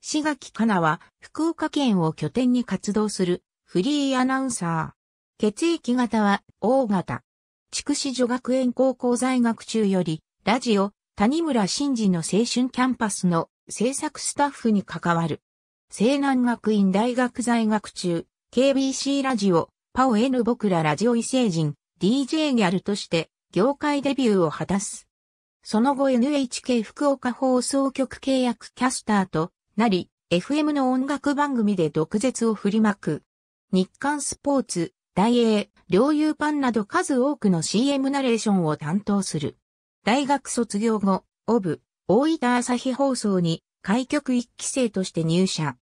志垣かなは福岡県を拠点に活動するフリーアナウンサー。血液型は O 型。筑紫女学園高校在学中より、ラジオ、谷村新司の青春キャンパスの制作スタッフに関わる。西南学院大学在学中、KBC ラジオ、パオ N 僕らラジオ異星人、DJ ギャルとして業界デビューを果たす。その後 NHK 福岡放送局契約キャスターとなり、FM の音楽番組で毒舌を振りまく。日刊スポーツ、大英、領有パンなど数多くの CM ナレーションを担当する。大学卒業後、オブ、大分朝日放送に、開局一期生として入社。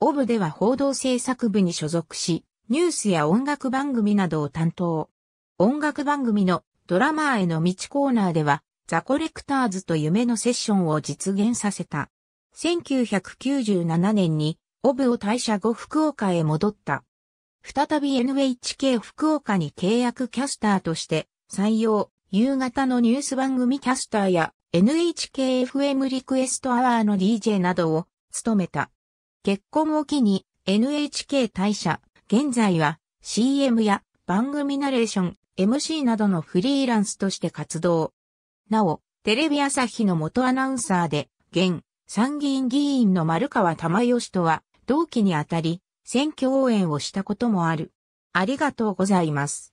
オブでは報道制作部に所属し、ニュースや音楽番組などを担当。音楽番組のドラマーへの道コーナーでは、ザコレクターズと夢のセッションを実現させた。1997年に、オブを退社後福岡へ戻った。再び NHK 福岡に契約キャスターとして採用、夕方のニュース番組キャスターや NHKFM リクエストアワーの DJ などを務めた。結婚を機に NHK 退社、現在は CM や番組ナレーション、MC などのフリーランスとして活動。なお、テレビ朝日の元アナウンサーで、現、参議院議員の丸川玉義とは同期にあたり、選挙応援をしたこともある。ありがとうございます。